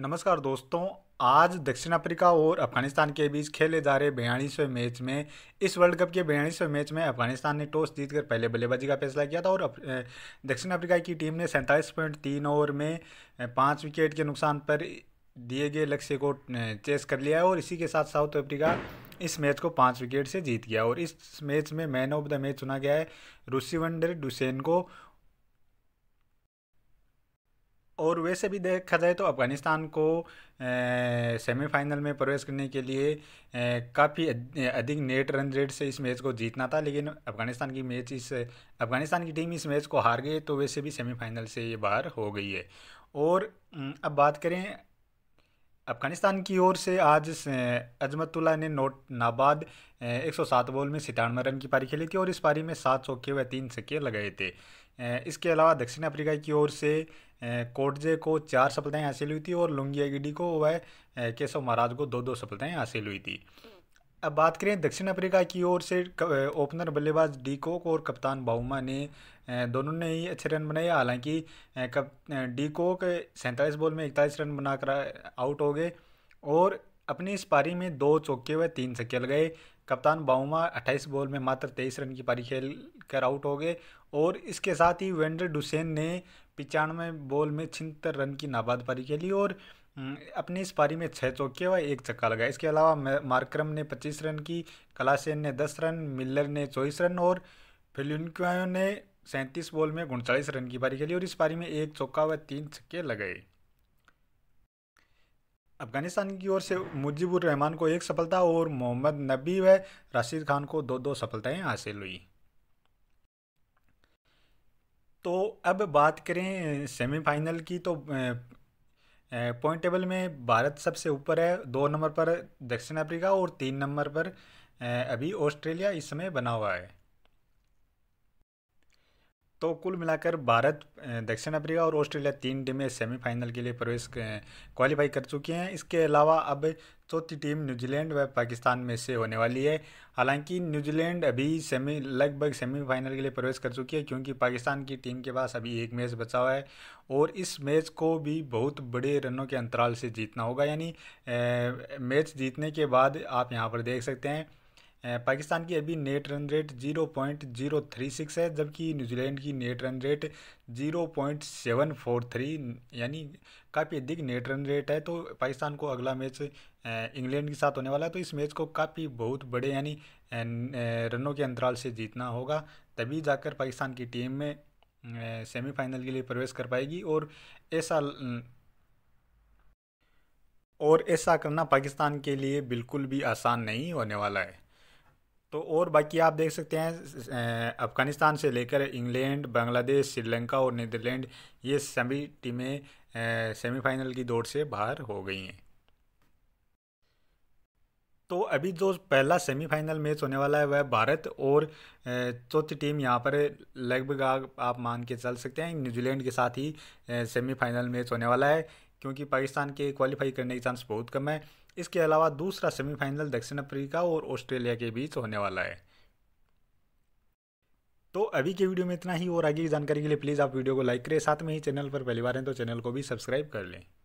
नमस्कार दोस्तों आज दक्षिण अफ्रीका और अफगानिस्तान के बीच खेले जा रहे बयालीसवें मैच में इस वर्ल्ड कप के बयालीसवें मैच में अफगानिस्तान ने टॉस जीतकर पहले बल्लेबाजी का फैसला किया था और दक्षिण अफ्रीका की टीम ने सैंतालीस पॉइंट तीन ओवर में पाँच विकेट के नुकसान पर दिए गए लक्ष्य को चेस कर लिया है और इसी के साथ साउथ अफ्रीका इस मैच को पाँच विकेट से जीत गया और इस मैच में मैन ऑफ द मैच चुना गया है रूसी वंडर डुसेन को और वैसे भी देखा जाए तो अफ़गानिस्तान को सेमीफाइनल में प्रवेश करने के लिए काफ़ी अधिक नेट रन रेट से इस मैच को जीतना था लेकिन अफ़गानिस्तान की मैच इस अफ़गानिस्तान की टीम इस मैच को हार गई तो वैसे भी सेमीफाइनल से ये बाहर हो गई है और अब बात करें अफगानिस्तान की ओर से आज अजमतुल्ला ने नोट नाबाद 107 बॉल में सितानवे रन की पारी खेली थी और इस पारी में सात चौके व तीन छक्के लगाए थे इसके अलावा दक्षिण अफ्रीका की ओर से कोटजे को चार सफलताएं हासिल हुई थी और लुंगिया गिडी को वह केशव महाराज को दो दो सफलताएं हासिल हुई थी अब बात करें दक्षिण अफ्रीका की ओर से ओपनर बल्लेबाज डी कोक और कप्तान बाहुमा ने दोनों ने ही अच्छे रन बनाए हालांकि कप डी कोक सैंतालीस बॉल में इकतालीस रन बनाकर आउट हो गए और अपनी इस पारी में दो चौके व तीन छक्के लगाए कप्तान बाउमा 28 बॉल में मात्र 23 रन की पारी खेल कर आउट हो गए और इसके साथ ही वेंडर डुसेन ने पचानवे बॉल में छिहत्तर रन की नाबाद पारी खेली और अपनी इस पारी में छः चौके व एक चक्का लगाया इसके अलावा मार्क्रम ने पच्चीस रन की कलासेन ने दस रन मिल्लर ने चौबीस रन और फिल्क्वायो ने सैंतीस बॉल में उनचालीस रन की पारी खेली और इस पारी में एक चौका व तीन छक्के लगाए अफगानिस्तान की ओर से मुजीबुर रहमान को एक सफलता और मोहम्मद नबी व राशिद खान को दो दो सफलताएं हासिल हुई तो अब बात करें सेमीफाइनल की तो पॉइंट टेबल में भारत सबसे ऊपर है दो नंबर पर दक्षिण अफ्रीका और तीन नंबर पर अभी ऑस्ट्रेलिया इस समय बना हुआ है तो कुल मिलाकर भारत दक्षिण अफ्रीका और ऑस्ट्रेलिया तीन टीमें सेमीफाइनल के लिए प्रवेश क्वालिफाई कर चुकी हैं इसके अलावा अब चौथी टीम न्यूजीलैंड व पाकिस्तान में से होने वाली है हालांकि न्यूजीलैंड अभी सेमी लगभग सेमीफाइनल के लिए प्रवेश कर चुकी है क्योंकि पाकिस्तान की टीम के पास अभी एक मैच बचा हुआ है और इस मैच को भी बहुत बड़े रनों के अंतराल से जीतना होगा यानी मैच जीतने के बाद आप यहाँ पर देख सकते हैं पाकिस्तान की अभी net run rate zero point zero three six है जबकि न्यूजीलैंड की net run rate zero point seven four three यानी काफ़ी अधिक नेट रन रेट है तो पाकिस्तान को अगला मैच इंग्लैंड के साथ होने वाला है तो इस मैच को काफ़ी बहुत बड़े यानी रनों के अंतराल से जीतना होगा तभी जाकर पाकिस्तान की टीम में सेमीफाइनल के लिए प्रवेश कर पाएगी और ऐसा और ऐसा करना पाकिस्तान के लिए बिल्कुल भी आसान नहीं होने वाला है तो और बाकी आप देख सकते हैं अफ़गानिस्तान से लेकर इंग्लैंड बांग्लादेश श्रीलंका और नीदरलैंड ये सभी टीमें सेमीफाइनल की दौड़ से बाहर हो गई हैं तो अभी जो पहला सेमीफाइनल मैच होने वाला है वह भारत और चौथी टीम यहाँ पर लगभग आप मान के चल सकते हैं न्यूजीलैंड के साथ ही सेमीफाइनल मैच होने वाला है क्योंकि पाकिस्तान के क्वालिफाई करने के चांस बहुत कम है इसके अलावा दूसरा सेमीफाइनल दक्षिण अफ्रीका और ऑस्ट्रेलिया के बीच होने वाला है तो अभी के वीडियो में इतना ही और आगे की जानकारी के लिए प्लीज़ आप वीडियो को लाइक करें साथ में ही चैनल पर पहली बार हैं तो चैनल को भी सब्सक्राइब कर लें